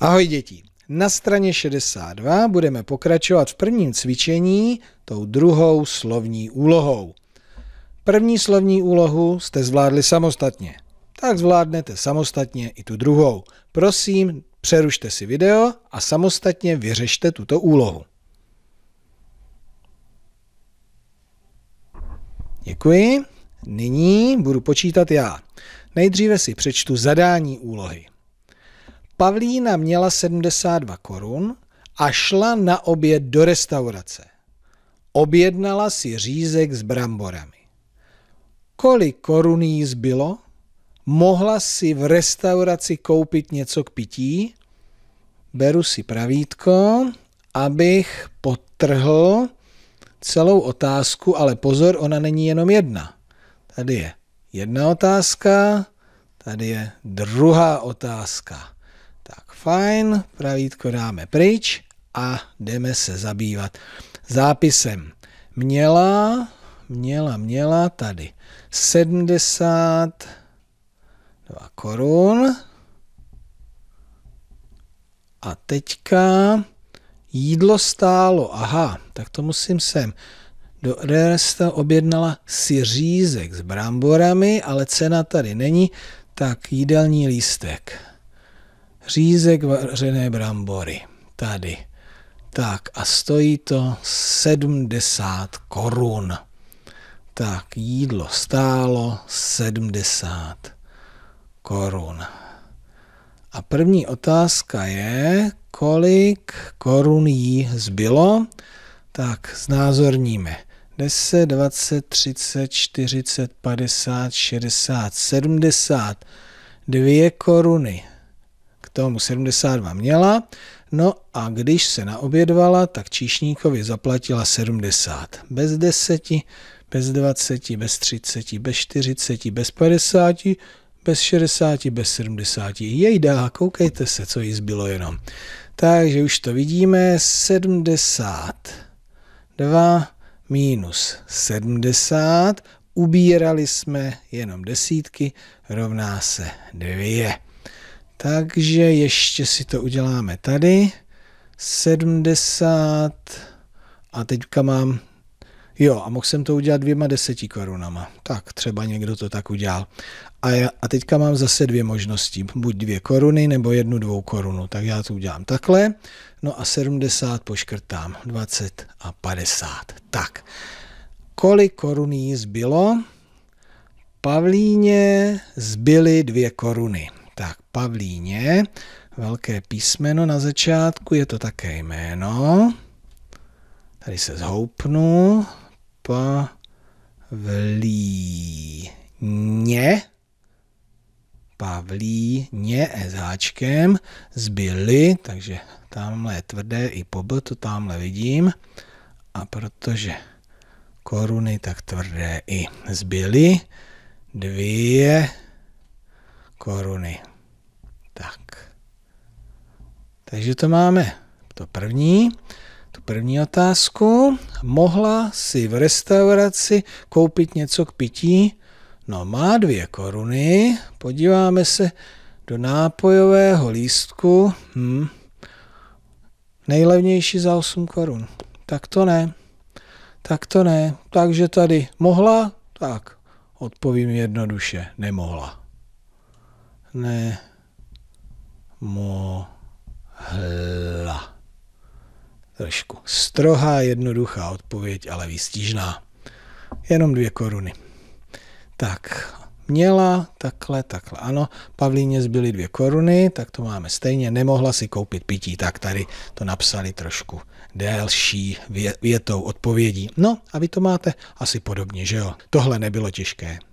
Ahoj děti. Na straně 62 budeme pokračovat v prvním cvičení tou druhou slovní úlohou. První slovní úlohu jste zvládli samostatně. Tak zvládnete samostatně i tu druhou. Prosím, přerušte si video a samostatně vyřešte tuto úlohu. Děkuji. Nyní budu počítat já. Nejdříve si přečtu zadání úlohy. Pavlína měla 72 korun a šla na oběd do restaurace. Objednala si řízek s bramborami. Kolik korun jí zbylo? Mohla si v restauraci koupit něco k pití? Beru si pravítko, abych potrhl celou otázku, ale pozor, ona není jenom jedna. Tady je jedna otázka, tady je druhá otázka. Tak fajn, pravítko dáme pryč a jdeme se zabývat zápisem. Měla, měla, měla tady 72 korun. A teďka jídlo stálo, aha, tak to musím sem. Do resta objednala si řízek s bramborami, ale cena tady není, tak jídelní lístek řízek vařené brambory. Tady. Tak a stojí to 70 korun. Tak jídlo stálo 70 korun. A první otázka je, kolik korun jí zbylo? Tak znázorníme. 10, 20, 30, 40, 50, 60, 70, 2 koruny, tomu 72 měla, no a když se naobědvala, tak číšníkovi zaplatila 70. Bez 10, bez 20, bez 30, bez 40, bez 50, bez 60, bez 70. Jejda, koukejte se, co jí zbylo jenom. Takže už to vidíme, 72 minus 70, ubírali jsme jenom desítky, rovná se 2. Takže ještě si to uděláme tady. 70 a teďka mám, jo a mohl jsem to udělat dvěma deseti korunama. Tak třeba někdo to tak udělal. A, já, a teďka mám zase dvě možnosti, buď dvě koruny nebo jednu dvou korunu. Tak já to udělám takhle, no a 70 poškrtám, 20 a 50. Tak, kolik korun jí zbylo? Pavlíně zbyly dvě koruny. Pavlíně. Velké písmeno na začátku, je to také jméno. Tady se zhoupnu. Pavlíně. Pavlíně s háčkem zbyly, takže tamhle je tvrdé i po B, to tamhle vidím. A protože koruny tak tvrdé i zbyly, dvě koruny. Takže to máme to první, tu první otázku. Mohla si v restauraci koupit něco k pití? No má dvě koruny. Podíváme se do nápojového lístku. Hm. Nejlevnější za 8 korun. Tak to ne. Tak to ne. Takže tady mohla? Tak, odpovím jednoduše. Nemohla. Ne. Mo hla. Trošku. Strohá, jednoduchá odpověď, ale výstížná. Jenom dvě koruny. Tak, měla, takhle, takhle, ano, Pavlíně zbyly dvě koruny, tak to máme stejně, nemohla si koupit pití, tak tady to napsali trošku delší větou odpovědí. No a vy to máte asi podobně, že jo? Tohle nebylo těžké.